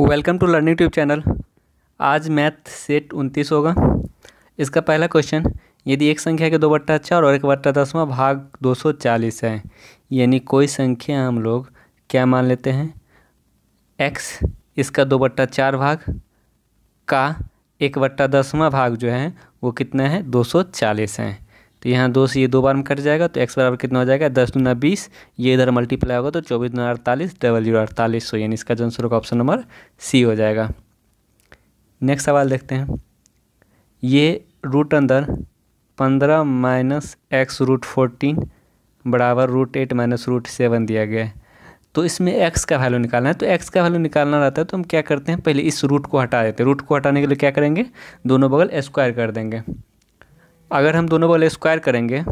welcome to learning tube channel आज math set उनतीस होगा इसका पहला क्वेश्चन यदि एक संख्या के दो बट्टा चार अच्छा और एक बट्टा दसवां भाग 240 है यानी कोई संख्या हम लोग क्या मान लेते हैं एक्स इसका दो बट्टा चार भाग का एक बट्टा दसवां भाग जो है वो कितना है 240 सौ है तो यहाँ दो से ये दो बार में कट जाएगा तो एक्स बराबर कितना हो जाएगा दस दुना बीस ये इधर मल्टीप्लाई होगा तो चौबीस दुना अड़तालीस डबल जीरो अड़तालीस सौ यानी इसका जन आंसर ऑप्शन नंबर सी हो जाएगा नेक्स्ट सवाल देखते हैं ये रूट अंदर पंद्रह माइनस एक्स रूट फोर्टीन बराबर root eight minus root seven दिया गया है तो इसमें एक्स का वैल्यू निकालना है तो एक्स का वैल्यू निकालना रहता है तो हम क्या करते हैं पहले इस रूट को हटा देते हैं रूट को हटाने के लिए क्या करेंगे दोनों बगल स्क्वायर कर देंगे अगर हम दोनों बॉल स्क्वायर करेंगे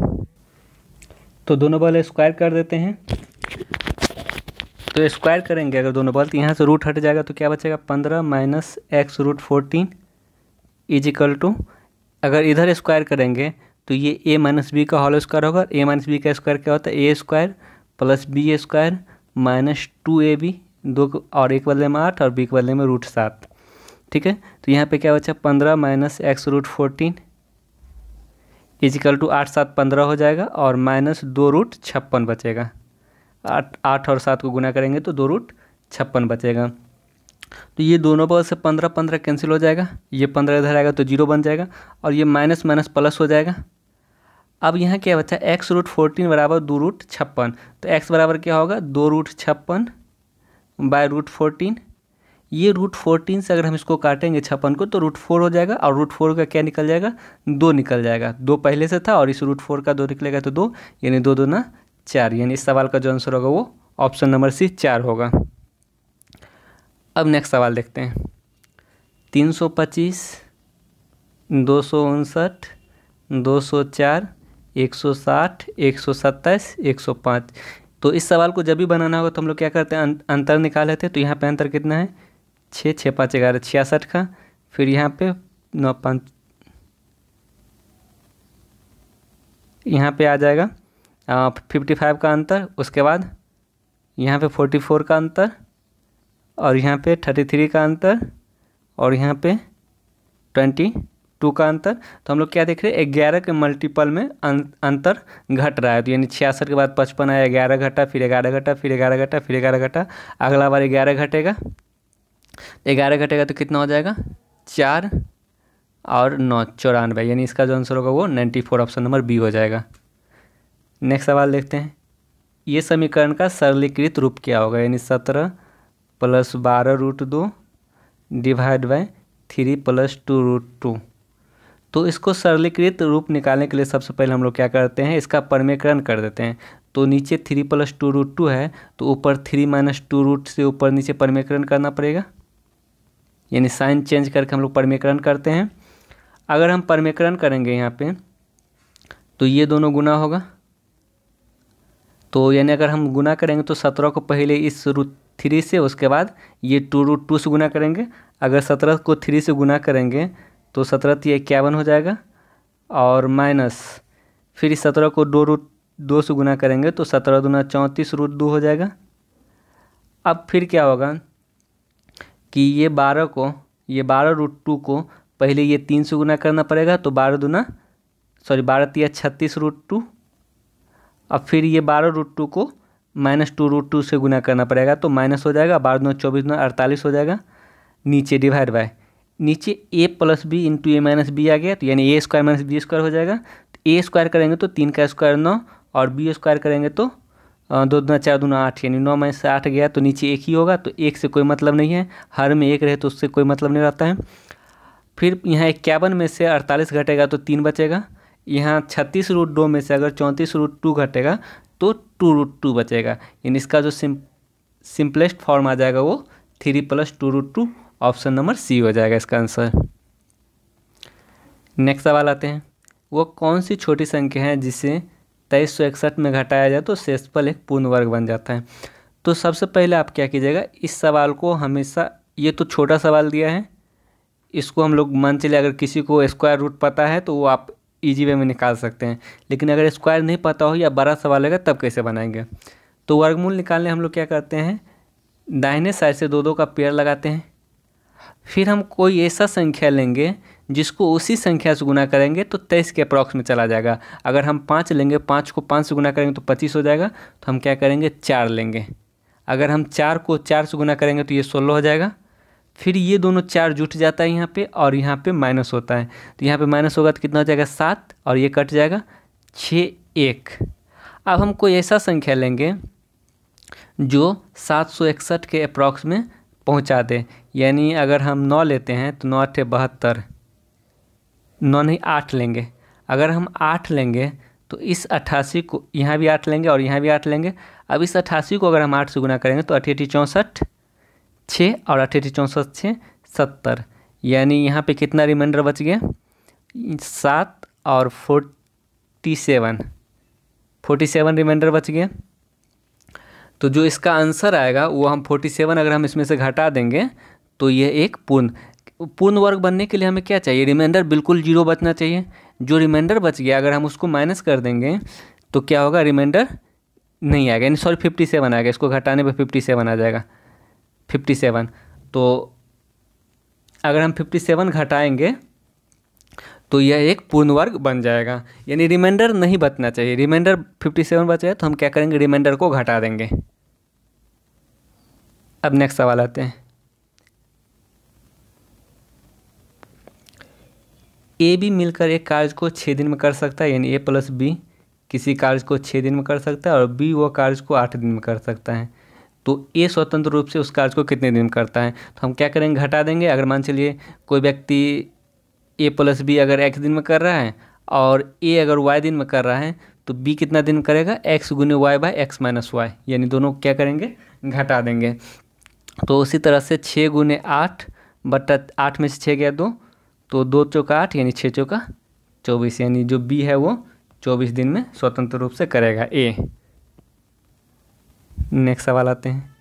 तो दोनों बॉल स्क्वायर कर देते हैं तो स्क्वायर करेंगे अगर दोनों बल तो यहाँ से रूट हट जाएगा तो क्या बचेगा पंद्रह minus X root fourteen is equal to अगर इधर स्क्वायर करेंगे तो ये ए माइनस बी का होल स्क्वायर होगा ए माइनस बी का स्क्वायर क्या होता है A square plus B square minus two A B दो और एक बदले में आठ और बी के बदले में रूट सात ठीक है तो यहाँ पे क्या बचा पंद्रह minus X root fourteen is equal to आठ सात पंद्रह हो जाएगा और माइनस दो रूट छप्पन बचेगा आठ आठ और सात को गुना करेंगे तो दो रूट छप्पन बचेगा तो ये दोनों पद से पंद्रह पंद्रह कैंसिल हो जाएगा ये पंद्रह इधर आएगा तो जीरो बन जाएगा और ये माइनस माइनस प्लस हो जाएगा अब यहाँ क्या बच्चा एक्स रूट फोर्टीन बराबर दो रूट छप्पन तो एक्स बराबर क्या होगा दो रूट छप्पन बाय रूट फोर्टीन ये रूट फोर्टीन से अगर हम इसको काटेंगे छप्पन को तो रूट फोर हो जाएगा और रूट फोर का क्या निकल जाएगा दो निकल जाएगा दो पहले से था और इस रूट फोर का दो निकलेगा तो दो यानी दो दो ना चार यानी इस सवाल का जो आंसर होगा वो ऑप्शन नंबर सी चार होगा अब नेक्स्ट सवाल देखते हैं तीन सौ पच्चीस दो सौ उनसठ दो सौ चार एक सौ साठ एक सौ सत्ताईस एक सौ पाँच तो इस सवाल को जब भी बनाना होगा तो हम लोग क्या करते हैं अं-, अंतर निकाल लेते हैं तो यहाँ पे अंतर कितना है छः छः पाँच ग्यारह छियासठ का फिर यहाँ पे नौ पाँच यहाँ पे आ जाएगा फिफ्टी फाइव का अंतर उसके बाद यहाँ पे फोर्टी फोर का अंतर और यहाँ पे थर्टी थ्री का अंतर और यहाँ पे ट्वेंटी टू का अंतर तो हम लोग क्या देख रहे हैं ग्यारह के मल्टीपल में अं-, अंतर घट रहा है तो यानी छियासठ के बाद पचपन आया ग्यारह घटा फिर ग्यारह घटा फिर ग्यारह घटा फिर ग्यारह घटा अगला बार ग्यारह घटेगा ग्यारह घटेगा तो कितना हो जाएगा चार और नौ चौरानवे यानी इसका जो आंसर होगा वो ninety four option number B हो जाएगा नेक्स्ट सवाल देखते हैं ये समीकरण का सरलीकृत रूप क्या होगा यानी सत्रह प्लस बारह रूट दो divide by three plus two root two तो इसको सरलीकृत रूप निकालने के लिए सबसे पहले हम लोग क्या करते हैं इसका परमेकरण कर देते हैं तो नीचे three plus two root two है तो ऊपर थ्री माइनस टू रूट से ऊपर नीचे परमेकरण करना पड़ेगा यानी साइन चेंज करके हम लोग परमेकरण करते हैं अगर हम परमेकरण करेंगे यहाँ पे तो ये दोनों गुना होगा तो यानी अगर हम गुना करेंगे तो सत्रह को पहले इस रूट थ्री से उसके बाद ये टू रूट टू से गुना करेंगे अगर सत्रह को थ्री से गुना करेंगे तो सत्रह तो ये इक्यावन हो जाएगा और माइनस फिर इस सत्रह को दो रूट दो से गुना करेंगे तो सत्रह दुना चौंतीस रूट दो हो जाएगा अब फिर क्या होगा कि ये बारह को ये बारह रूट टू को पहले ये तीन से गुना करना पड़ेगा तो बारह दुना सॉरी बारह तीन छत्तीस रूट टू अब फिर ये बारह रूट टू को माइनस टू रूट टू से गुना करना पड़ेगा तो माइनस हो जाएगा बारह दुना चौबीस दुना अड़तालीस हो जाएगा नीचे डिवाइड बाय नीचे A plus B into A minus B आ गया तो यानी A square minus B square हो जाएगा तो ए स्क्वायर करेंगे तो तीन का स्क्वायर नौ और बी स्क्वायर करेंगे तो दो दूना चार दूना आठ यानी नौ में से आठ गया तो नीचे एक ही होगा तो एक से कोई मतलब नहीं है हर में एक रहे तो उससे कोई मतलब नहीं रहता है फिर यहाँ इक्यावन में से अड़तालीस घटेगा तो तीन बचेगा यहाँ छत्तीस रूट दो में से अगर चौंतीस रूट टू घटेगा तो टू रूट टू बचेगा यानी इसका जो सिम सिंपलेस्ट फॉर्म आ जाएगा वो three plus two root two option number C हो जाएगा इसका आंसर नेक्स्ट सवाल आते हैं वो कौन सी छोटी संख्या है जिसे तेईस सौ इकसठ में घटाया जाए तो शेषफल एक पूर्ण वर्ग बन जाता है तो सबसे पहले आप क्या कीजिएगा इस सवाल को हमेशा ये तो छोटा सवाल दिया है इसको हम लोग मान चले अगर किसी को स्क्वायर रूट पता है तो वो आप इजी वे में निकाल सकते हैं लेकिन अगर स्क्वायर नहीं पता हो या बड़ा सवाल होगा तब कैसे बनाएंगे तो वर्गमूल निकालने हम लोग क्या करते हैं दाहिने साइड से दो दो का पेड़ लगाते हैं फिर हम कोई ऐसा संख्या लेंगे जिसको उसी संख्या से गुना करेंगे तो तेईस के अप्रॉक्स में चला जाएगा अगर हम पाँच लेंगे पाँच को पाँच से गुना करेंगे तो पच्चीस हो जाएगा तो हम क्या करेंगे चार लेंगे अगर हम चार को चार से गुना करेंगे तो ये सोलह हो जाएगा फिर ये दोनों चार जुट जाता है यहाँ पे और यहाँ पे माइनस होता है तो यहाँ पे माइनस होगा तो कितना हो जाएगा सात और ये कट जाएगा छः एक अब हम कोई ऐसा संख्या लेंगे जो सात सौ इकसठ के अप्रॉक्स में पहुँचा दे यानी अगर हम नौ लेते हैं तो नौ अठे बहत्तर नौ नहीं आठ लेंगे अगर हम आठ लेंगे तो इस अट्ठासी को यहाँ भी आठ लेंगे और यहाँ भी आठ लेंगे अब इस अट्ठासी को अगर हम आठ से गुना करेंगे तो अठी चौंसठ छः और अठी चौंसठ छः सत्तर यानी यहाँ पे कितना रिमाइंडर बच गया सात और forty seven forty seven remainder बच गया तो जो इसका आंसर आएगा वो हम फोर्टी सेवन अगर हम इसमें से घटा देंगे तो ये एक पूर्ण पूर्ण वर्ग बनने के लिए हमें क्या चाहिए रिमाइंडर बिल्कुल जीरो बचना चाहिए जो रिमाइंडर बच गया अगर हम उसको माइनस कर देंगे तो क्या होगा रिमाइंडर नहीं आएगा यानी सॉरी फिफ्टी सेवन आएगा इसको घटाने पर फिफ्टी सेवन आ जाएगा फिफ्टी सेवन तो अगर हम फिफ्टी सेवन घटाएँगे तो यह एक पूर्ण वर्ग बन जाएगा यानी रिमाइंडर नहीं बचना चाहिए रिमाइंडर फिफ्टी सेवन जाए तो हम क्या करेंगे रिमाइंडर को घटा देंगे अब नेक्स्ट सवाल आते हैं ए भी मिलकर एक कार्य को छः दिन में कर सकता है यानी ए प्लस बी किसी कार्य को छः दिन में कर सकता है और बी वो कार्य को आठ दिन में कर सकता है तो ए स्वतंत्र रूप से उस कार्य को कितने दिन में करता है तो हम क्या करेंगे घटा देंगे अगर मान चलिए कोई व्यक्ति ए प्लस बी अगर एक्स दिन में कर रहा है और ए अगर वाई दिन में कर रहा है तो बी कितना दिन करेगा एक्स गुने Y by X minus Y यानी दोनों क्या करेंगे घटा देंगे तो उसी तरह से छः गुने आठ बट्टा आठ में से छः गया दो तो दो चौका आठ यानी छः चौका चौबीस यानी जो बी है वो चौबीस दिन में स्वतंत्र रूप से करेगा ए नेक्स्ट सवाल आते हैं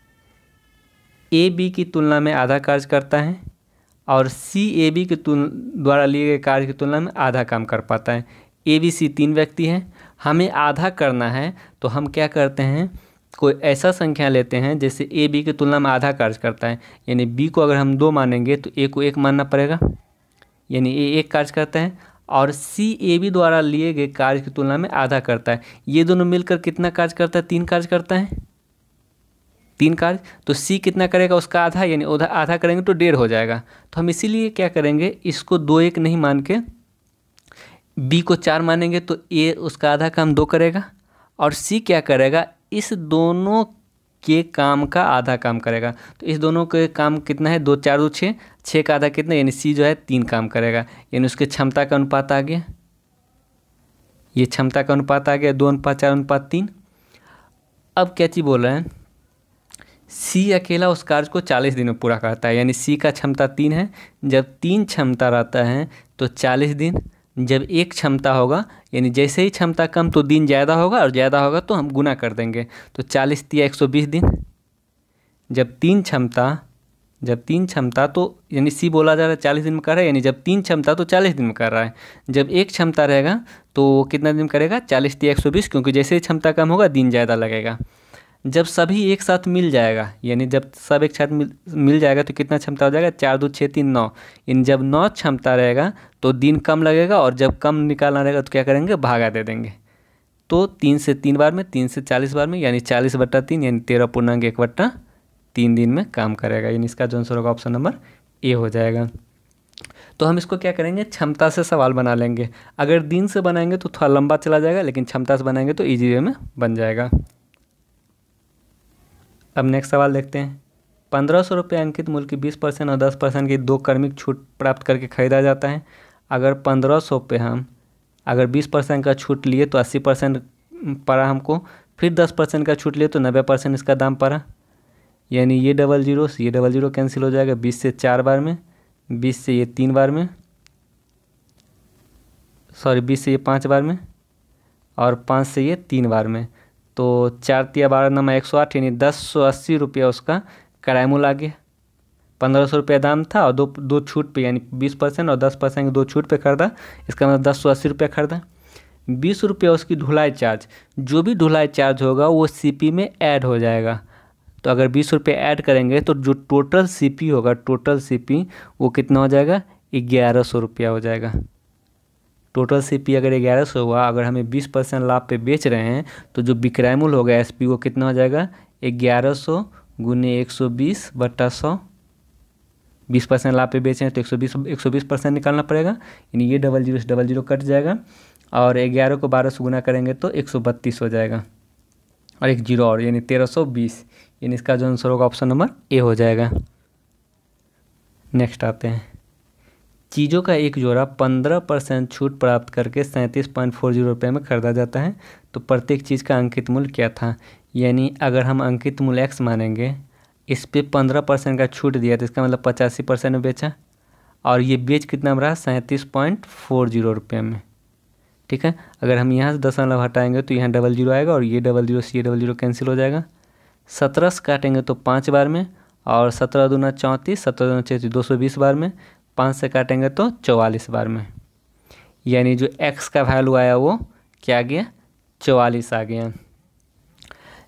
ए बी की तुलना में आधा कार्य करता है और सी ए बी के तुल द्वारा लिए गए कार्य की तुलना में आधा काम कर पाता है ए बी सी तीन व्यक्ति हैं हमें आधा करना है तो हम क्या करते हैं कोई ऐसा संख्या लेते हैं जैसे ए बी की तुलना में आधा कार्य करता है यानी बी को अगर हम दो मानेंगे तो ए को एक मानना पड़ेगा यानी ए एक कार्य करते हैं और सी ए बी द्वारा लिए गए कार्य की तुलना में आधा करता है ये दोनों मिलकर कितना कार्य करता है तीन कार्य करता है तीन कार्य तो सी कितना करेगा उसका आधा यानी उधर आधा करेंगे तो डेढ़ हो जाएगा तो हम इसीलिए क्या करेंगे इसको दो एक नहीं मान के बी को चार मानेंगे तो ए उसका आधा काम दो करेगा और सी क्या करेगा इस दोनों के काम का आधा काम करेगा तो इस दोनों के काम कितना है दो चार दो छः छः का आधा कितना यानी सी जो है तीन काम करेगा यानी उसके क्षमता का अनुपात आ गया ये क्षमता का अनुपात आ गया दो अनुपात चार अनुपात तीन अब क्या चीज़ बोल रहे हैं सी अकेला उस कार्य को चालीस दिन में पूरा करता है यानी सी का क्षमता तीन है जब तीन क्षमता रहता है तो चालीस दिन जब एक क्षमता होगा यानी जैसे ही क्षमता कम तो दिन ज़्यादा होगा और ज़्यादा होगा तो हम गुना कर देंगे तो चालीस तिया एक सौ बीस दिन जब तीन क्षमता जब तीन क्षमता तो यानी सी बोला जा रहा है चालीस दिन में कर रहा है यानी जब तीन क्षमता तो चालीस दिन में कर रहा है जब एक क्षमता रहेगा तो कितना दिन करेगा चालीस तिया एक सौ बीस क्योंकि जैसे ही क्षमता कम होगा दिन ज़्यादा लगेगा जब सभी एक साथ मिल जाएगा यानी जब सब एक साथ मिल मिल जाएगा तो कितना क्षमता हो जाएगा चार दो छः तीन नौ इन जब नौ क्षमता रहेगा तो दिन कम लगेगा और जब कम निकालना रहेगा तो क्या करेंगे भागा दे देंगे तो तीन से तीन बार में तीन से चालीस बार में यानी चालीस बट्टा तीन यानी तेरह पूर्णांक एक बट्टा तीन दिन में काम करेगा यानी इसका जो आंसर होगा ऑप्शन नंबर ए हो जाएगा तो हम इसको क्या करेंगे क्षमता से सवाल बना लेंगे अगर दिन से बनाएंगे तो थोड़ा लंबा चला जाएगा लेकिन क्षमता से बनाएंगे तो ईजी वे में बन जाएगा अब नेक्स्ट सवाल देखते हैं पंद्रह सौ रुपये अंकित मूल्य की बीस परसेंट और दस परसेंट की दो कर्मिक छूट प्राप्त करके खरीदा जाता है अगर पंद्रह सौ पे हम अगर बीस परसेंट का छूट लिए तो अस्सी परसेंट पड़ा हमको फिर दस परसेंट का छूट लिए तो नब्बे परसेंट इसका दाम पड़ा यानी ये डबल जीरो से ये डबल जीरो कैंसिल हो जाएगा बीस से चार बार में बीस से ये तीन बार में सॉरी बीस से ये पाँच बार में और पाँच से ये तीन बार में तो चार तिया बारह नंबर एक सौ आठ यानी दस सौ अस्सी रुपया उसका किराया मूल आ गया पंद्रह सौ रुपया दाम था और दो दो छूट पे यानी बीस परसेंट और दस परसेंट दो छूट पे खरीदा इसका मतलब दस सौ अस्सी रुपया खरीदा बीस रुपया उसकी ढुलाई चार्ज जो भी ढुलाई चार्ज होगा वो सी में ऐड हो जाएगा तो अगर बीस रुपये ऐड करेंगे तो जो टोटल सी होगा टोटल सी वो कितना हो जाएगा ग्यारह सौ रुपया हो जाएगा टोटल सी पी अगर ग्यारह सौ हुआ अगर हमें बीस परसेंट लाभ पे बेच रहे हैं तो जो विक्रयमूल होगा एस पी वो कितना हो जाएगा ग्यारह सौ गुने एक सौ बीस बट्टा सौ बीस परसेंट लाभ पे हैं तो एक सौ बीस एक सौ बीस परसेंट निकालना पड़ेगा यानी ये डबल जीरो से डबल जीरो कट जाएगा और ग्यारह को बारह सौ गुना करेंगे तो एक सौ बत्तीस हो जाएगा और एक जीरो और यानी तेरह सौ बीस यानी इसका जो आंसर होगा ऑप्शन नंबर ए हो जाएगा नेक्स्ट आते हैं चीज़ों का एक जोड़ा पंद्रह परसेंट छूट प्राप्त करके सैंतीस पॉइंट फोर जीरो रुपये में खरीदा जाता है तो प्रत्येक चीज़ का अंकित मूल्य क्या था यानी अगर हम अंकित मूल्य एक्स मानेंगे इस पर पंद्रह परसेंट का छूट दिया तो इसका मतलब पचासी परसेंट में बेचा और ये बेच कितना में रहा सैंतीस पॉइंट फोर जीरो रुपये में ठीक है अगर हम यहाँ से दशमलव हटाएंगे तो यहाँ डबल जीरो आएगा और ये डबल जीरो से ये डबल जीरो कैंसिल हो जाएगा सत्रह से काटेंगे तो पाँच बार में और सत्रह दूना चौंतीस सत्रह दूना चौंतीस दो सौ बीस बार में पाँच से काटेंगे तो चौवालीस बार में यानी जो एक्स का वैल्यू आया वो क्या आ गया चौवालीस आ गया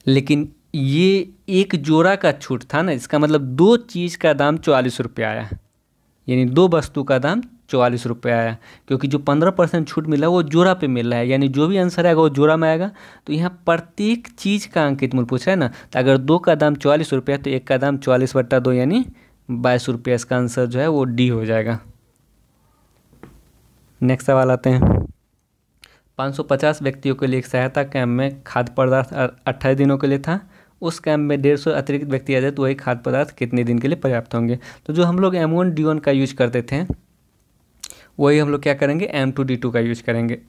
लेकिन ये एक जोड़ा का छूट था ना इसका मतलब दो चीज़ का दाम चौवालीस रुपये आया यानी दो वस्तु का दाम चौवालीस रुपये आया क्योंकि जो पंद्रह परसेंट छूट मिला वो जोड़ा पे मिल रहा है यानी जो भी आंसर आएगा वो जोड़ा में आएगा तो यहाँ प्रत्येक चीज़ का अंकित मूल्य पूछ रहा है ना तो अगर दो का दाम चौवालीस रुपया तो एक का दाम चौवालीस बट्टा दो यानी बाईस रुपये इसका आंसर जो है वो डी हो जाएगा नेक्स्ट सवाल आते हैं 550 व्यक्तियों के लिए एक सहायता कैंप में खाद्य पदार्थ अट्ठाईस दिनों के लिए था उस कैंप में डेढ़ सौ अतिरिक्त व्यक्ति आ जाए तो वही खाद्य पदार्थ कितने दिन के लिए पर्याप्त होंगे तो जो हम लोग एम वन डी वन का यूज करते थे वही हम लोग क्या करेंगे एम टू डी टू का यूज करेंगे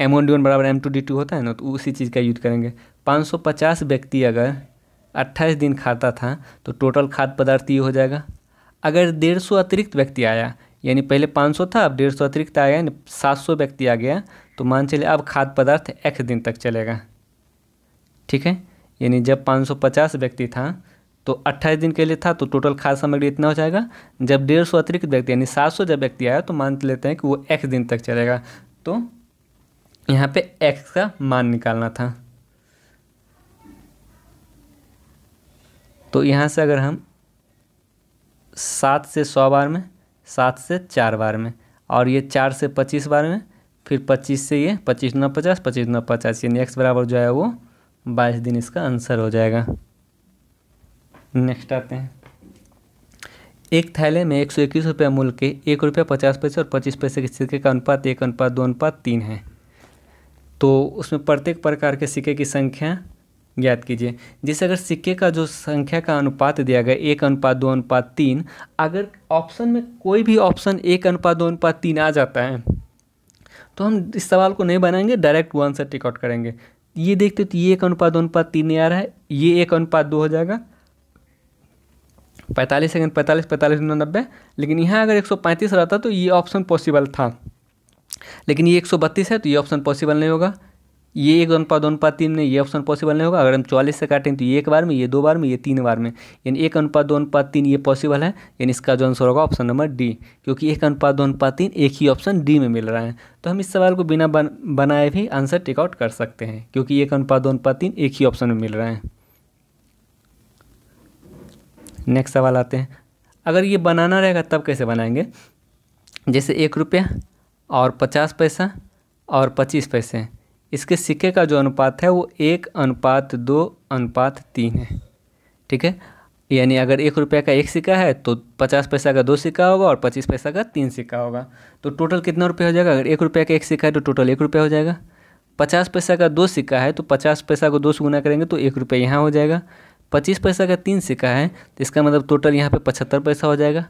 एम वन डी वन बराबर एम टू डी टू होता है ना तो उसी चीज़ का यूज करेंगे 550 व्यक्ति अगर अट्ठाईस दिन खाता था तो टोटल खाद्य पदार्थ ये हो जाएगा अगर डेढ़ सौ अतिरिक्त व्यक्ति आया यानी पहले पाँच सौ था अब डेढ़ सौ अतिरिक्त आया यानी सात सौ व्यक्ति आ गया तो मान चले अब खाद्य पदार्थ एक्स दिन तक चलेगा ठीक है यानी जब पाँच सौ पचास व्यक्ति था तो अट्ठाईस दिन के लिए था तो टोटल खाद्य सामग्री इतना हो जाएगा जब डेढ़ सौ अतिरिक्त व्यक्ति यानी सात सौ जब व्यक्ति आया तो मान लेते हैं कि वो एक्स दिन तक चलेगा तो यहाँ पर एक्स का मान निकालना था तो यहाँ से अगर हम सात से सौ बार में सात से चार बार में और ये चार से पच्चीस बार में फिर पच्चीस से ये पच्चीस नौ पचास पच्चीस नौ पचास ये नेक्स्ट बराबर जो है वो बाईस दिन इसका आंसर हो जाएगा नेक्स्ट आते हैं एक थैले में एक सौ इक्कीस रुपये मूल्य के एक रुपया पचास पैसे और पच्चीस पैसे के सिक्के का अनुपात एक अनुपात दो अनुपात तीन है तो उसमें प्रत्येक प्रकार के सिक्के की संख्या ज्ञात कीजिए जैसे अगर सिक्के का जो संख्या का अनुपात दिया गया एक अनुपात दो अनुपात तीन अगर ऑप्शन में कोई भी ऑप्शन एक अनुपात दो अनुपात तीन आ जाता है तो हम इस सवाल को नहीं बनाएंगे डायरेक्ट वन से टेकआउट करेंगे ये देखते हो तो ये एक अनुपात दो अनुपात तीन नहीं आ रहा है ये एक अनुपात दो हो जाएगा पैंतालीस सेकेंड पैंतालीस पैंतालीस नब्बे लेकिन यहाँ अगर एक सौ पैंतीस रहता तो ये ऑप्शन पॉसिबल था लेकिन ये एक सौ बत्तीस है तो ये ऑप्शन पॉसिबल नहीं होगा ये एक अनुपात अनुपात तीन में ये ऑप्शन पॉसिबल नहीं होगा अगर हम चौलीस से काटें तो ये एक बार में ये दो बार में ये तीन बार में यानी एक अनुपात दो अनुपात तीन ये पॉसिबल है यानी इसका जो आंसर होगा ऑप्शन नंबर डी क्योंकि एक अनुपात दो अनुपात तीन एक ही ऑप्शन डी में मिल रहा है तो हम इस सवाल को बिना बन, बनाए भी आंसर टेकआउट कर सकते हैं क्योंकि एक अनुपात दो अनुपात तीन एक ही ऑप्शन में मिल रहा है नेक्स्ट सवाल आते हैं अगर ये बनाना रहेगा तब कैसे बनाएंगे जैसे एक रुपया और पचास पैसा और पच्चीस पैसे इसके सिक्के का जो अनुपात है वो एक अनुपात दो अनुपात तीन है ठीक है यानी अगर एक रुपये का एक सिक्का है तो पचास पैसा का दो सिक्का होगा और पच्चीस पैसा का तीन सिक्का होगा तो टोटल कितना रुपये हो जाएगा अगर एक रुपये का एक सिक्का है तो टोटल एक रुपये हो जाएगा पचास पैसा का दो सिक्का है तो पचास पैसा को दो से गुना करेंगे तो एक रुपये यहाँ हो जाएगा पच्चीस पैसा का तीन सिक्का है तो इसका मतलब टोटल यहाँ पे पचहत्तर पैसा हो जाएगा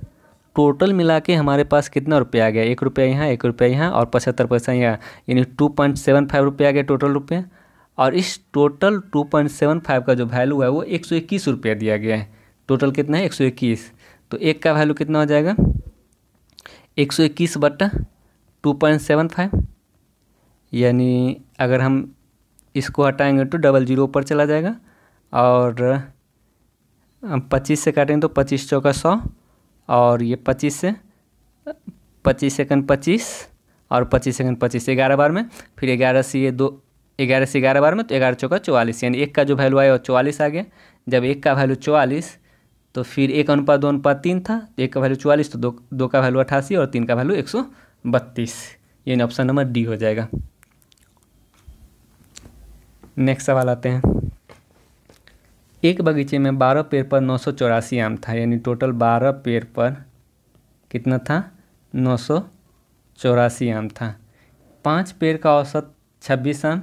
टोटल मिला के हमारे पास कितना रुपया आ गया एक रुपया यहाँ एक रुपया यहाँ और पचहत्तर पैसा यहाँ यानी टू पॉइंट सेवन फाइव रुपया आ गया टोटल रुपये और इस total two point seven five का जो वैल्यू है वो एक सौ इक्कीस रुपया दिया गया है टोटल कितना है एक सौ इक्कीस तो एक का वैल्यू कितना हो जाएगा एक सौ इक्कीस बट्टा टू पॉइंट सेवन फाइव यानी अगर हम इसको हटाएंगे तो डबल जीरो पर चला जाएगा और पच्चीस से काटेंगे तो पच्चीस चौका सौ और ये पच्चीस से पच्चीस सेकंड पच्चीस और पच्चीस सेकंड पच्चीस ग्यारह बार में फिर ग्यारह से ये दो ग्यारह से ग्यारह बार में तो ग्यारह चौका चौवालीस यानी एक का जो वैल्यू आया वो चौवालीस आ गया जब एक का वैल्यू चौवालीस तो फिर एक अनुपात दो अनुपात तीन था एक का वैल्यू चौवालीस तो दो दो का वैल्यू अठासी और तीन का वैल्यू एक सौ बत्तीस यानी ऑप्शन नंबर डी हो जाएगा नेक्स्ट सवाल आते हैं एक बगीचे में बारह पेड़ पर नौ सौ चौरासी आम था यानी टोटल बारह पेड़ पर कितना था नौ सौ चौरासी आम था पाँच पेड़ का औसत छब्बीस आम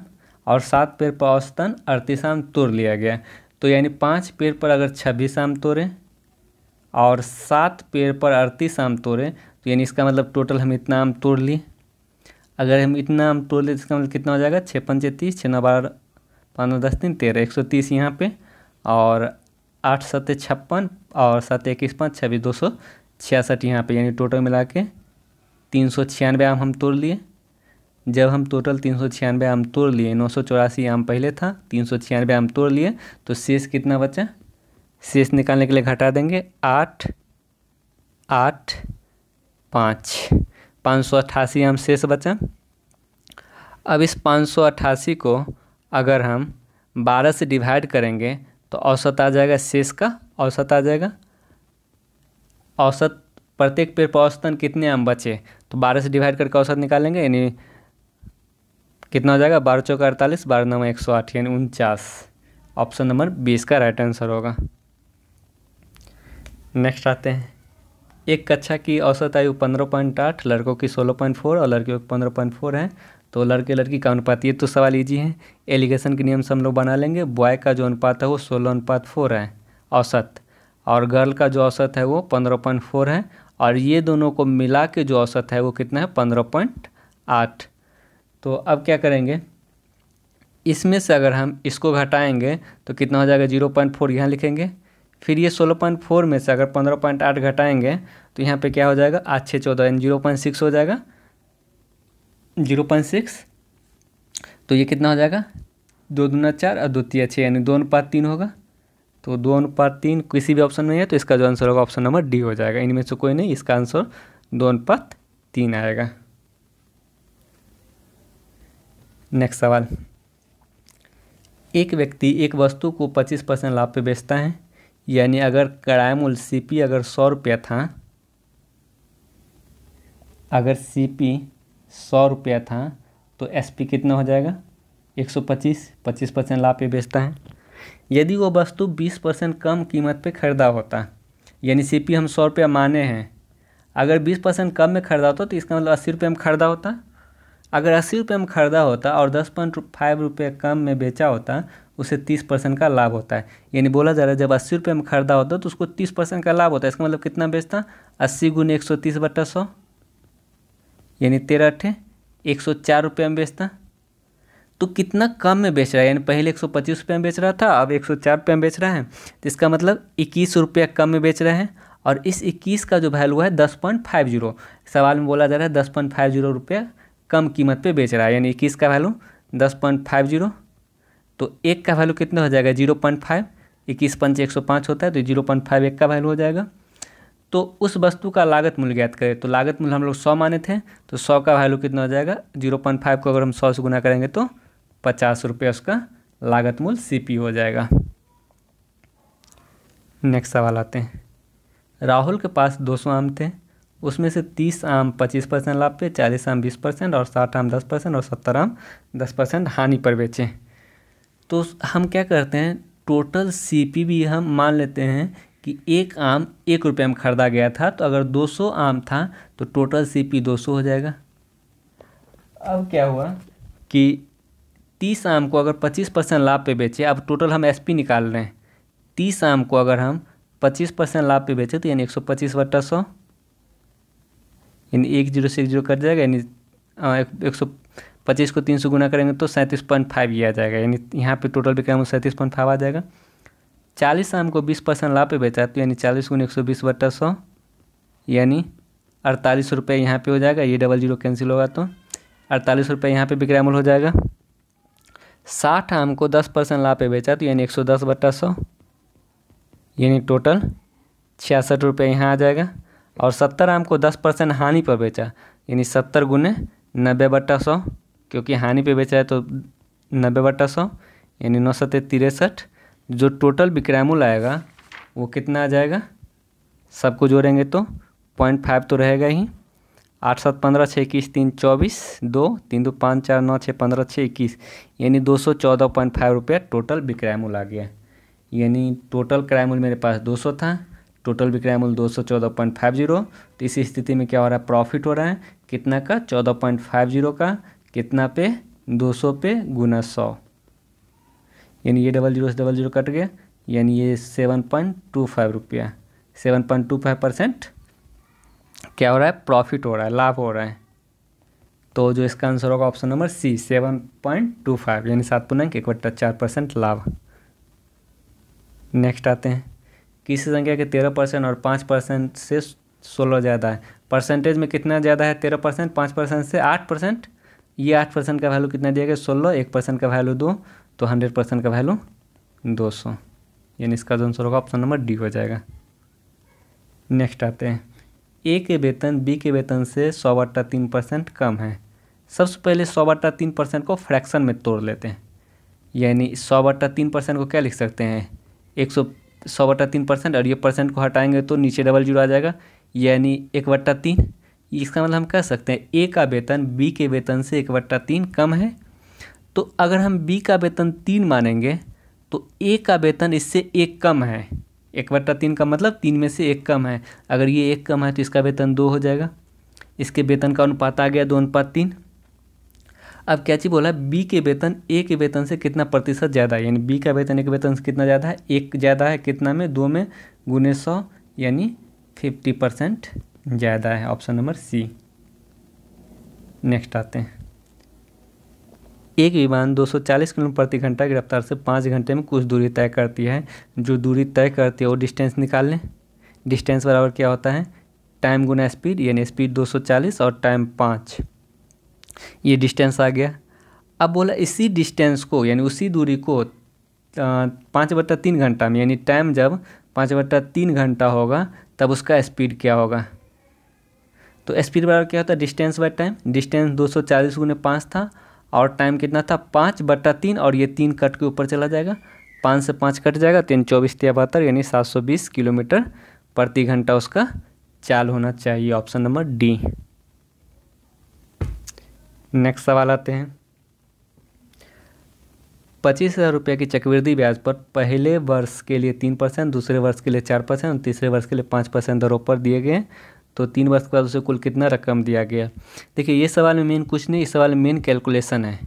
और सात पेड़ पर औसतन अड़तीस आम तोड़ लिया गया तो यानी पाँच पेड़ पर अगर छब्बीस आम तोड़ें और सात पेड़ पर अड़तीस आम तोड़ें तो यानी इसका मतलब टोटल हम इतना आम तोड़ लिए अगर हम इतना आम तोड़ लें तो इसका मतलब कितना हो जाएगा छः पंचे तीस छः नौ बारह पाँच दस तीन तेरह एक सौ तीस यहाँ पर और आठ सत्य छप्पन और सत इक्कीस पाँच छब्बीस दो सौ छियासठ यहाँ पर यानी टोटल मिला के तीन सौ छियानवे आम हम तोड़ लिए जब हम टोटल तीन सौ छियानवे आम तोड़ लिए नौ सौ चौरासी आम पहले था तीन सौ छियानवे आम तोड़ लिए तो शेष कितना बचा शेष निकालने के लिए घटा देंगे आठ आठ पाँच पाँच सौ अट्ठासी आम शेष बचा अब इस पाँच सौ अट्ठासी को अगर हम बारह से डिवाइड करेंगे तो औसत आ जाएगा शेष का औसत आ जाएगा औसत प्रत्येक पेड़ पर औसतन कितने आम बचे तो बारह से डिवाइड करके औसत निकालेंगे यानी कितना हो जाएगा बारह चौका अड़तालीस बारह नौ एक सौ आठ यानी उनचास ऑप्शन नंबर बीस का राइट आंसर होगा नेक्स्ट आते हैं एक कक्षा की औसत आयु पंद्रह पॉइंट आठ लड़कों की सोलह पॉइंट फोर और लड़कियों की पंद्रह पॉइंट फोर है तो लड़के लड़की का अनुपात ये तो सवाल ईजी है एलिगेशन के नियम से हम लोग बना लेंगे बॉय का जो अनुपात है वो सोलह अनुपात फोर है औसत और गर्ल का जो औसत है वो पंद्रह पॉइंट फोर है और ये दोनों को मिला के जो औसत है वो कितना है पंद्रह पॉइंट आठ तो अब क्या करेंगे इसमें से अगर हम इसको घटाएंगे तो कितना हो जाएगा जीरो पॉइंट फोर यहाँ लिखेंगे फिर ये 16.4 में से अगर 15.8 घटाएंगे तो यहाँ पे क्या हो जाएगा आठ छः चौदह यानी जीरो पॉइंट सिक्स हो जाएगा जीरो पॉइंट सिक्स तो ये कितना हो जाएगा दो दूना चार और दो तिया छः यानी दो अनुपात तीन होगा तो दो अनुपात तीन किसी भी ऑप्शन में है तो इसका जो आंसर होगा ऑप्शन नंबर डी हो जाएगा इनमें से कोई नहीं इसका आंसर दो अनुपात तीन आएगा नेक्स्ट सवाल एक व्यक्ति एक वस्तु को 25 परसेंट लाभ पे बेचता है यानी अगर किराया मूल्य सी पी अगर सौ रुपया था अगर सी पी सौ रुपया था तो एस पी कितना हो जाएगा एक सौ पच्चीस पच्चीस परसेंट लाभ पे बेचता है यदि वो वस्तु बीस परसेंट कम कीमत पे खरीदा होता यानी सी पी हम सौ रुपया माने हैं अगर बीस परसेंट कम में खरीदा होता तो इसका मतलब अस्सी रुपये में खरीदा होता अगर अस्सी रुपये में खरीदा होता और दस पॉइंट फाइव रुपये कम में बेचा होता उसे तीस परसेंट का लाभ होता है यानी बोला जा रहा है जब अस्सी रुपये में खरीदा होता है तो उसको तीस परसेंट का लाभ होता है इसका मतलब कितना बेचता अस्सी गुने एक सौ तीस बटा सौ यानी तेरह अट्ठे एक सौ चार रुपये में बेचता तो कितना कम में बेच रहा है यानी पहले एक सौ पच्चीस रुपये में बेच रहा था अब एक सौ चार रुपये में बेच रहा है तो इसका मतलब इक्कीस रुपया कम में बेच रहे हैं और इस इक्कीस का जो वैल्यू है दस पॉइंट फाइव जीरो सवाल में बोला जा रहा है दस पॉइंट फाइव जीरो रुपया कम कीमत पे बेच रहा है यानी इक्कीस का वैल्यू दस पॉइंट फाइव जीरो तो एक का वैल्यू कितना हो जाएगा जीरो पॉइंट फाइव इक्कीस पंच एक सौ पाँच होता है तो जीरो पॉइंट फाइव एक का वैल्यू हो जाएगा तो उस वस्तु का लागत मूल्य ज्ञात करें तो लागत मूल्य हम लोग सौ माने थे तो सौ का वैल्यू कितना हो जाएगा जीरो पॉइंट फाइव को अगर हम सौ से गुना करेंगे तो पचास रुपये उसका लागत मूल्य सी हो जाएगा नेक्स्ट सवाल आते हैं राहुल के पास दो सौ आम थे उसमें से तीस आम पच्चीस परसेंट लाभ पे चालीस आम बीस परसेंट और साठ आम दस परसेंट और सत्तर आम दस परसेंट हानि पर बेचें तो हम क्या करते हैं टोटल सी पी भी हम मान लेते हैं कि एक आम एक रुपये में ख़रीदा गया था तो अगर 200 आम था तो टोटल सी पी दो हो जाएगा अब क्या हुआ कि तीस आम को अगर पच्चीस परसेंट लाभ पे बेचे अब टोटल हम एस पी निकाल रहे हैं तीस आम को अगर हम पच्चीस परसेंट लाभ पे बेचे तो यानी एक सौ पच्चीस बट्टा सौ यानी एक जीरो से एक जीरो कट जाएगा यानी एक सौ पच्चीस को तीन सौ गुना करेंगे तो सैंतीस पॉइंट फाइव ये आ जाएगा यानी यहाँ पे टोटल भी करेंगे सैंतीस पॉइंट फाइव आ जाएगा चालीस आम को बीस परसेंट लाभ पे बेचा तो यानी चालीस गुना एक सौ बीस बटा सौ यानी अड़तालीस रुपये यहाँ पर हो जाएगा ये डबल जीरो कैंसिल होगा तो अड़तालीस रुपये यहाँ पर बिक्रामल हो जाएगा साठ आम को दस परसेंट लाभ पे बेचा तो यानी एक सौ दस बट्टा सौ यानी टोटल छियासठ रुपये यहाँ आ जाएगा और सत्तर आम को दस परसेंट हानि पर बेचा यानी सत्तर गुने नब्बे बट्टा सौ क्योंकि हानि पे बेचा है तो नब्बे बटा सौ यानी नौ सत्य तिरसठ जो टोटल विक्रयमूल आएगा वो कितना आ जाएगा सबको जोड़ेंगे तो पॉइंट फाइव तो रहेगा ही आठ सात पंद्रह छः इक्कीस तीन चौबीस दो तीन दो पाँच चार नौ छः पंद्रह छः इक्कीस यानी दो सौ चौदह पॉइंट फाइव रुपया टोटल विक्रय मूल्य आ गया यानी टोटल क्रय मूल्य मेरे पास दो सौ था टोटल विक्रय मूल्य दो सौ चौदह पॉइंट फाइव जीरो तो इस स्थिति में क्या हो रहा है प्रॉफिट हो रहा है कितना का चौदह पॉइंट फाइव जीरो का कितना पे 200 पे गुना सौ यानी ये डबल जीरो से डबल जीरो कट गया यानी ये सेवन पॉइंट टू फाइव रुपया seven point two five percent क्या हो रहा है प्रॉफिट हो रहा है लाभ हो रहा है तो जो इसका आंसर होगा option number C seven point two five यानी सात पूर्णांक एक बट्टा चार परसेंट लाभ नेक्स्ट आते हैं किसी संख्या के तेरह परसेंट और पाँच परसेंट से सोलह ज़्यादा है परसेंटेज में कितना ज़्यादा है तेरह परसेंट पाँच परसेंट से आठ परसेंट ये आठ परसेंट का वैल्यू कितना दिया गया सोलह एक परसेंट का वैल्यू दो तो हंड्रेड परसेंट का वैल्यू दो सौ यानी इसका जो आंसर होगा ऑप्शन नंबर डी हो जाएगा नेक्स्ट आते हैं ए के वेतन बी के वेतन से सौ बट्टा तीन परसेंट कम है सबसे पहले सौ बट्टा तीन परसेंट को फ्रैक्शन में तोड़ लेते हैं यानी सौ बट्टा तीन परसेंट को क्या लिख सकते हैं एक सौ सौ बट्टा तीन परसेंट और ये परसेंट को हटाएंगे तो नीचे डबल जीरो आ जाएगा यानी एक बट्टा तीन इसका मतलब हम कह सकते हैं ए का वेतन बी के वेतन से एक बट्टा तीन कम है तो अगर हम बी का वेतन तीन मानेंगे तो ए का वेतन इससे एक कम है एक बट्टा तीन का मतलब तीन में से एक कम है अगर ये एक कम है तो इसका वेतन दो हो जाएगा इसके वेतन का अनुपात आ गया दो अनुपात तीन अब क्या चीज़ बोला बी के वेतन ए के वेतन से कितना प्रतिशत ज़्यादा है यानी बी का वेतन एक के वेतन से कितना ज़्यादा है एक ज़्यादा है कितना में दो में गुने सौ यानी फिफ्टी परसेंट ज़्यादा है ऑप्शन नंबर सी नेक्स्ट आते हैं एक विमान 240 किलोमीटर प्रति घंटा की रफ्तार से पाँच घंटे में कुछ दूरी तय करती है जो दूरी तय करती है वो डिस्टेंस निकाल लें डिस्टेंस बराबर क्या होता है टाइम गुना स्पीड यानी स्पीड 240 और टाइम पाँच ये डिस्टेंस आ गया अब बोला इसी डिस्टेंस को यानी उसी दूरी को पाँच बट्टा तीन घंटा में यानी टाइम जब पाँच बट्टा तीन घंटा होगा तब उसका स्पीड क्या होगा तो स्पीड बराबर क्या होता है डिस्टेंस बाय टाइम डिस्टेंस दो सौ चालीस गुने पाँच था और टाइम कितना था पाँच बट्टा तीन और ये तीन कट के ऊपर चला जाएगा पाँच से पाँच कट जाएगा तीन तो चौबीस या बहत्तर यानी सात सौ बीस किलोमीटर प्रति घंटा उसका चाल होना चाहिए ऑप्शन नंबर डी नेक्स्ट सवाल आते हैं पच्चीस हज़ार रुपये की चक्रवृद्धि ब्याज पर पहले वर्ष के लिए तीन परसेंट दूसरे वर्ष के लिए चार परसेंट और तीसरे वर्ष के लिए पाँच परसेंट दरों पर दिए गए हैं तो तीन वर्ष के बाद उसे कुल कितना रकम दिया गया देखिए ये सवाल में मेन कुछ नहीं इस सवाल में मेन कैलकुलेशन है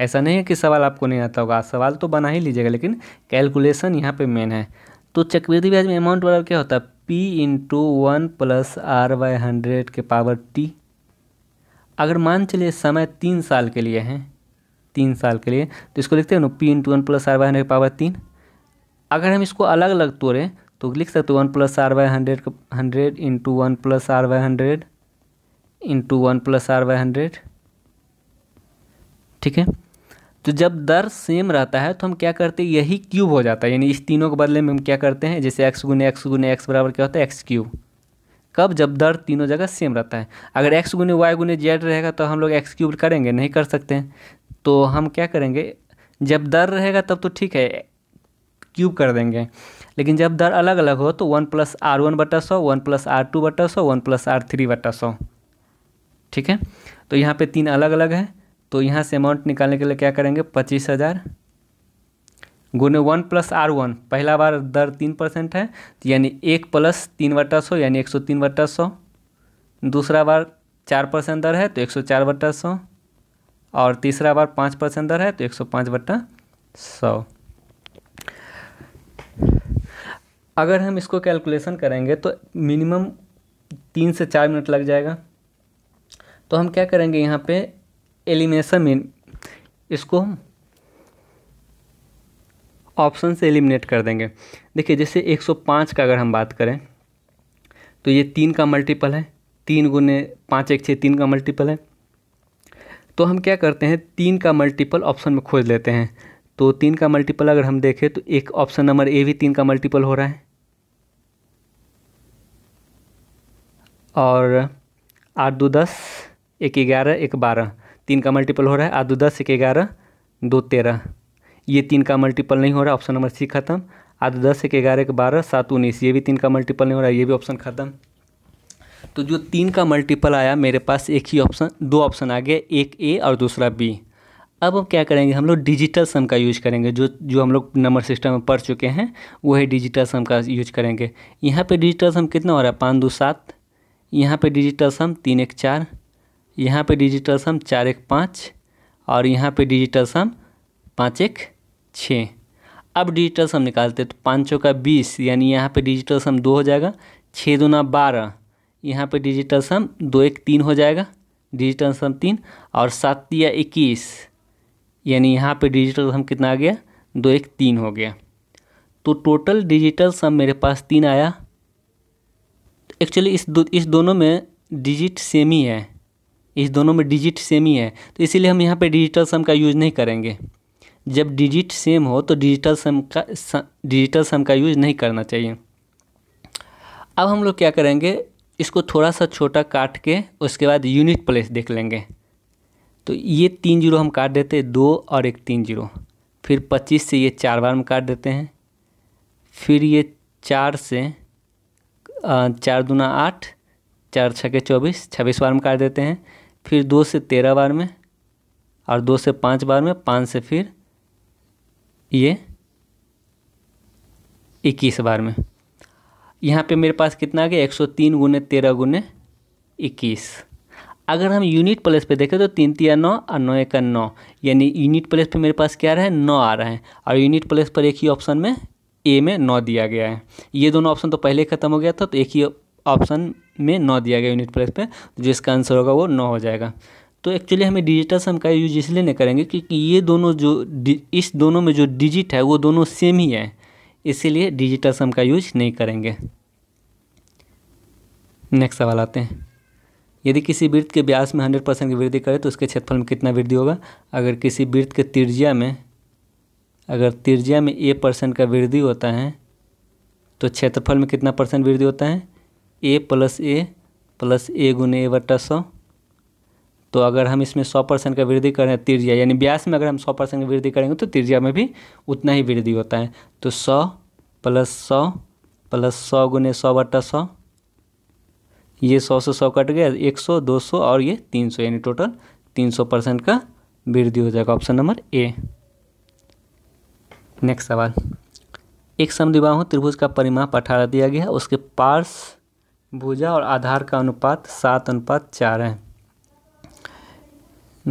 ऐसा नहीं है कि सवाल आपको नहीं आता होगा सवाल तो बना ही लीजिएगा लेकिन कैलकुलेशन यहाँ पे मेन है तो चक्रवृद्धि ब्याज में अमाउंट बराबर क्या होता है P into one plus R Y hundred के पावर टी अगर मान चलिए समय तीन साल के लिए हैं तीन साल के लिए तो इसको लिखते हैं ना P into one plus R Y hundred के पावर तीन अगर हम इसको अलग अलग तोड़ें तो लिख सकते हो one plus R by hundred hundred into one plus R by hundred into one plus R by hundred ठीक है तो जब दर सेम रहता है तो हम क्या करते हैं यही क्यूब हो जाता है यानी इस तीनों के बदले में हम क्या करते हैं जैसे एक्स गुने एक्स गुने एक्स बराबर क्या होता है एक्स क्यूब कब जब दर तीनों जगह सेम रहता है अगर एक्स गुने वाई गुने जेड रहेगा तो हम लोग एक्स क्यूब करेंगे नहीं कर सकते हैं तो हम क्या करेंगे जब दर रहेगा तब तो ठीक है क्यूब कर देंगे लेकिन जब दर अलग अलग हो तो वन प्लस आर वन बटा सौ वन प्लस आर टू बटा सौ वन प्लस आर थ्री बटा सौ ठीक है तो यहाँ पे तीन अलग अलग है तो यहाँ से अमाउंट निकालने के लिए क्या करेंगे पच्चीस हज़ार गुने वन प्लस आर वन पहला बार दर तीन परसेंट है यानी एक प्लस तीन बटा सौ यानी एक सौ तीन बटा सौ दूसरा बार चार परसेंट दर है तो एक सौ चार बटा सौ और तीसरा बार पाँच परसेंट दर है तो एक सौ पाँच बटा सौ अगर हम इसको कैलकुलेशन करेंगे तो मिनिमम तीन से चार मिनट लग जाएगा तो हम क्या करेंगे यहाँ पे एलिमिनेशन में इसको ऑप्शन से एलिमिनेट कर देंगे देखिए जैसे 105 का अगर हम बात करें तो ये तीन का मल्टीपल है तीन गुने पाँच एक छः तीन का मल्टीपल है तो हम क्या करते हैं तीन का मल्टीपल ऑप्शन में खोज लेते हैं तो तीन का मल्टीपल अगर हम देखें तो एक ऑप्शन नंबर ए भी तीन का मल्टीपल हो रहा है और आठ दो दस एक ग्यारह एक बारह तीन का मल्टीपल हो रहा है आठ दो दस एक ग्यारह दो तेरह ये तीन का मल्टीपल नहीं हो रहा ऑप्शन नंबर सी खत्म आठ दो दस एक ग्यारह एक बारह सात उन्नीस ये भी तीन का मल्टीपल नहीं हो रहा ये भी ऑप्शन खत्म तो जो तीन का मल्टीपल आया मेरे पास एक ही ऑप्शन दो ऑप्शन आ गया एक ए और दूसरा बी अब हम क्या करेंगे हम लोग डिजिटल सम का यूज करेंगे जो जो हम लोग नंबर सिस्टम में पढ़ चुके हैं वही डिजिटल सम का यूज करेंगे यहाँ पे डिजिटल सम कितना हो रहा है पाँच दो सात यहाँ पे डिजिटल सम तीन एक चार यहाँ पे डिजिटल सम चार एक पाँच और यहाँ पे डिजिटल सम पाँच एक छः अब डिजिटल सम निकालते तो पाँचों का बीस यानी यहाँ पे डिजिटल सम दो हो जाएगा छः दूना बारह यहाँ पे डिजिटल सम दो एक तीन हो जाएगा डिजिटल सम तीन और सात या इक्कीस यानी यहाँ पे डिजिटल सम कितना आ गया दो एक तीन हो गया तो टोटल डिजिटल सम मेरे पास तीन आया एक्चुअली इस दो इस दोनों में डिजिट सेम ही है इस दोनों में डिजिट सेम ही है तो इसीलिए हम यहाँ पे डिजिटल सम का यूज़ नहीं करेंगे जब डिजिट सेम हो तो डिजिटल सम का डिजिटल सम का यूज़ नहीं करना चाहिए अब हम लोग क्या करेंगे इसको थोड़ा सा छोटा काट के उसके बाद यूनिट प्लेस देख लेंगे तो ये तीन जीरो हम काट देते हैं दो और एक तीन जीरो फिर पच्चीस से ये चार बार में काट देते हैं फिर ये चार से चार दूना आठ चार छः के चौबीस छब्बीस बार में काट देते हैं फिर दो से तेरह बार में और दो से पाँच बार में पाँच से फिर ये इक्कीस बार में यहाँ पे मेरे पास कितना आ गया एक सौ तीन गुने तेरह गुने इक्कीस अगर हम यूनिट प्लेस पे देखें तो तीन तीन नौ और नौ एक नौ यानी यूनिट प्लेस पे मेरे पास क्या रहा है नौ आ रहा है और यूनिट प्लेस पर एक ही ऑप्शन में ए में नौ दिया गया है ये दोनों ऑप्शन तो पहले ख़त्म हो गया था तो एक ही ऑप्शन में नौ दिया गया यूनिट प्लेस पे तो जो इसका आंसर होगा वो नौ हो जाएगा तो एक्चुअली हमें डिजिटल सम का यूज इसलिए नहीं करेंगे क्योंकि ये दोनों जो इस दोनों में जो डिजिट है वो दोनों सेम ही है इसीलिए डिजिटल सम का यूज नहीं करेंगे नेक्स्ट सवाल आते हैं यदि किसी वृत्त के ब्यास में हंड्रेड परसेंट की वृद्धि करें तो उसके क्षेत्रफल में कितना वृद्धि होगा अगर किसी वृत्त के तिरजिया में अगर त्रिज्या में ए परसेंट का वृद्धि होता है तो क्षेत्रफल में कितना परसेंट वृद्धि होता है ए प्लस ए प्लस ए गुने ए बट्टा सौ तो अगर हम इसमें सौ परसेंट का वृद्धि करें त्रिज्या यानी ब्यास में अगर हम सौ परसेंट की वृद्धि करेंगे तो त्रिज्या में भी उतना ही वृद्धि होता है तो सौ प्लस सौ प्लस सौ गुने सौ बट्टा सौ ये सौ से सौ कट गया एक सौ दो सौ और ये तीन सौ यानी टोटल तीन सौ परसेंट का वृद्धि हो जाएगा ऑप्शन नंबर ए नेक्स्ट सवाल एक समद्विबाहु त्रिभुज का परिमाप अठारह दिया गया है उसके पार्स भुजा और आधार का अनुपात सात अनुपात चार है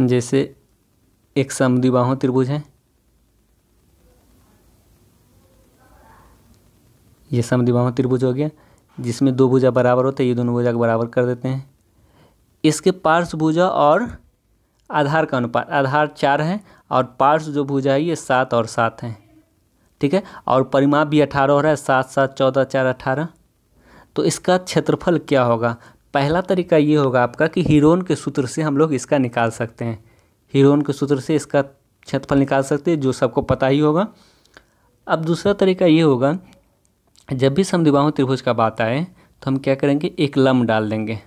जैसे एक समद्विबाहु त्रिभुज है ये समद्विबाहु त्रिभुज हो गया जिसमें दो भुजा बराबर होते हैं ये दोनों भुजा को बराबर कर देते हैं इसके पार्श्व भुजा और आधार का अनुपात आधार चार है और पार्श्व जो भुजा है ये सात और सात हैं ठीक है और परिमाप भी अठारह हो रहा है सात सात चौदह चार अठारह तो इसका क्षेत्रफल क्या होगा पहला तरीका ये होगा आपका कि हीरोन के सूत्र से हम लोग इसका निकाल सकते हैं हीरोन के सूत्र से इसका क्षेत्रफल निकाल सकते हैं जो सबको पता ही होगा अब दूसरा तरीका ये होगा जब भी समदिबाहु त्रिभुज का बात आए तो हम क्या करेंगे एक लम डाल देंगे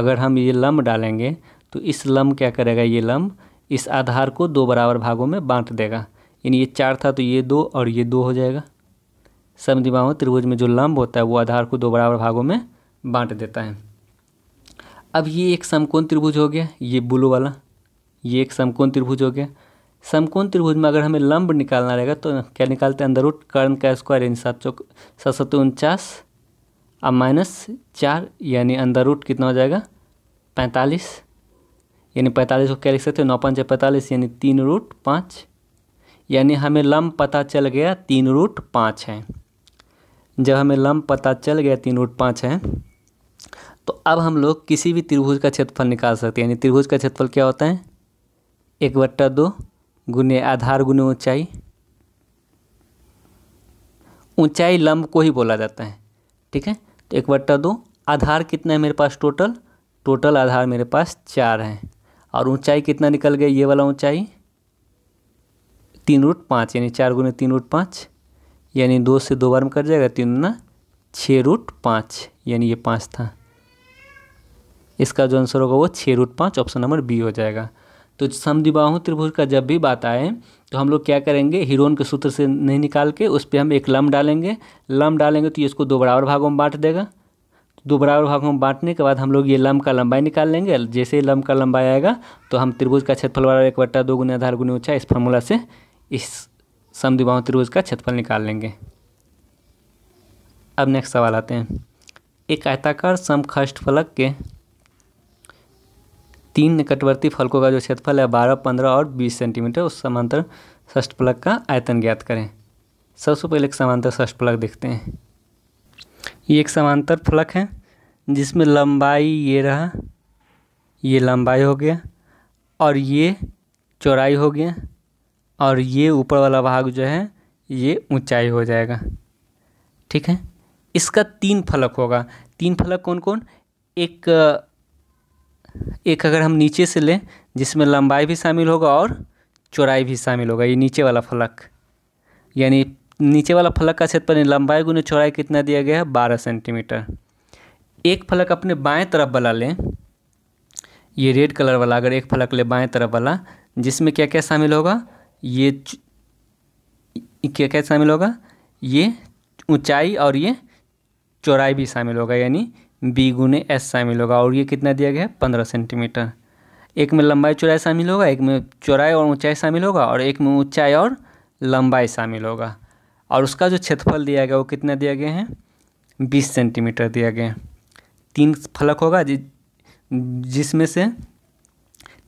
अगर हम ये लम डालेंगे तो इस लम क्या करेगा ये लम इस आधार को दो बराबर भागों में बांट देगा यानी ये चार था तो ये दो और ये दो हो जाएगा समद्विबाहु त्रिभुज में जो लंब होता है वो आधार को दो बराबर भागों में बांट देता है अब ये एक समकोण त्रिभुज हो गया ये ब्लू वाला ये एक समकोण त्रिभुज हो गया समकोण त्रिभुज में अगर हमें लंब निकालना रहेगा तो क्या निकालते हैं अंदर रूट कर्ण का स्क्वायर यानी सात चौक सात सौ उनचास अब माइनस चार यानी अंदर रूट कितना हो जाएगा पैंतालीस यानी पैंतालीस को क्या लिख सकते हो नौ पाँच पैंतालीस यानी तीन रूट पाँच यानी हमें लम्ब पता चल गया तीन रूट पाँच है जब हमें लम्ब पता चल गया तीन रूट पाँच है तो अब हम लोग किसी भी त्रिभुज का क्षेत्रफल निकाल सकते हैं यानी त्रिभुज का क्षेत्रफल क्या होता है एक बट्टा दो गुने आधार गुने ऊंचाई ऊंचाई लम्ब को ही बोला जाता है ठीक है तो एक बट्टा दो आधार कितना है मेरे पास टोटल टोटल आधार मेरे पास चार है और ऊंचाई कितना निकल गया ये वाला ऊंचाई तीन रूट पाँच यानी चार गुने तीन रूट पाँच यानी दो से दो बार में कट जाएगा तीन गुना छः रूट पाँच यानी ये पाँच था इसका जो आंसर होगा वो छः रूट पाँच ऑप्शन नंबर बी हो जाएगा तो समद्विबाहु त्रिभुज का जब भी बात आए तो हम लोग क्या करेंगे हीरोन के सूत्र से नहीं निकाल के उस पर हम एक लम डालेंगे लम डालेंगे तो ये इसको दो बराबर भागों में बांट देगा दो बराबर भागों में बांटने के बाद हम लोग ये लम का लंबाई निकाल लेंगे जैसे ही लम का लंबाई आएगा तो हम त्रिभुज का क्षेत्रफल बराबर एक बट्टा दो गुना आधार गुने ऊंचा इस फॉर्मूला से इस समद्विबाहु त्रिभुज का क्षेत्रफल निकाल लेंगे अब नेक्स्ट सवाल आते हैं एक आयताकार समखष्ट फलक के तीन निकटवर्ती फलकों का जो क्षेत्रफल है बारह पंद्रह और बीस सेंटीमीटर उस समांतर षष्ट फलक का आयतन ज्ञात करें सबसे पहले एक समांतर ष्ठ फलक देखते हैं ये एक समांतर फलक है जिसमें लंबाई ये रहा ये लंबाई हो गया और ये चौड़ाई हो गया और ये ऊपर वाला भाग जो है ये ऊंचाई हो जाएगा ठीक है इसका तीन फलक होगा तीन फलक कौन कौन एक एक अगर हम नीचे से लें जिसमें लंबाई भी शामिल होगा और चौड़ाई भी शामिल होगा ये नीचे वाला फलक यानी नीचे वाला फलक का क्षेत्रफल लंबाई गुने चौड़ाई कितना दिया गया है बारह सेंटीमीटर एक फलक अपने बाएं तरफ वाला लें ये रेड कलर वाला अगर एक फलक ले बाएं तरफ वाला जिसमें क्या क्या शामिल होगा ये क्या क्या शामिल होगा ये ऊंचाई और ये चौड़ाई भी शामिल होगा यानी बी गुने एस शामिल होगा और ये कितना दिया गया है पंद्रह सेंटीमीटर एक में लंबाई चौड़ाई शामिल होगा एक में चौड़ाई और ऊंचाई शामिल होगा और एक में ऊंचाई और लंबाई शामिल होगा और उसका जो क्षेत्रफल दिया गया वो कितना दिया गया है बीस सेंटीमीटर दिया गया है तीन फलक होगा जिसमें से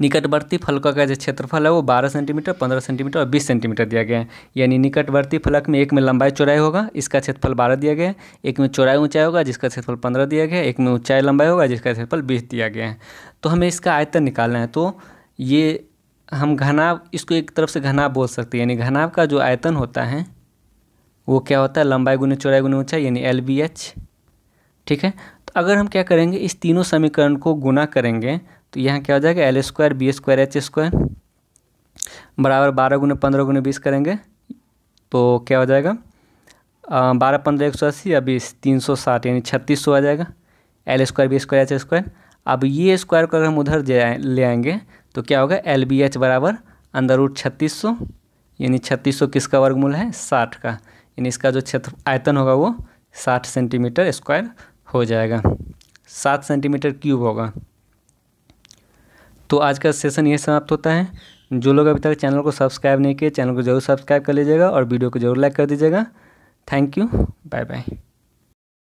निकटवर्ती फलकों का जो क्षेत्रफल है वो बारह सेंटीमीटर पंद्रह सेंटीमीटर और बीस सेंटीमीटर दिया गया है यानी निकटवर्ती फलक में एक में लंबाई चौड़ाई होगा इसका क्षेत्रफल बारह दिया गया है एक में चौड़ाई ऊंचाई होगा जिसका क्षेत्रफल पंद्रह दिया गया है एक में ऊंचाई लंबाई होगा जिसका क्षेत्रफल बीस दिया गया है तो हमें इसका आयतन निकालना है तो ये हम घनाव इसको एक तरफ से घनाव बोल सकते हैं यानी घनाव का जो आयतन होता है वो क्या होता है लंबाई गुने चौड़ाई गुने ऊंचाई यानी एल बी एच ठीक है तो अगर हम क्या करेंगे इस तीनों समीकरण को गुना करेंगे तो यहाँ क्या हो जाएगा L square B square H square बराबर बारह गुने पंद्रह गुने बीस करेंगे तो क्या हो जाएगा बारह पंद्रह एक सौ अस्सी या बीस तीन सौ साठ यानी छत्तीस सौ आ जाएगा L square B square H square अब ये स्क्वायर को अगर हम उधर ले आएंगे तो क्या होगा एल बी एच बराबर अंदर रूट छत्तीस सौ यानी छत्तीस सौ किसका वर्गमूल है साठ का यानी इसका जो क्षेत्र आयतन होगा वो साठ सेंटीमीटर स्क्वायर हो जाएगा सात सेंटीमीटर क्यूब होगा तो आज का सेशन यही समाप्त होता है जो लोग अभी तक चैनल को सब्सक्राइब नहीं किए चैनल को जरूर सब्सक्राइब कर लीजिएगा और वीडियो को जरूर लाइक कर दीजिएगा थैंक यू बाय बाय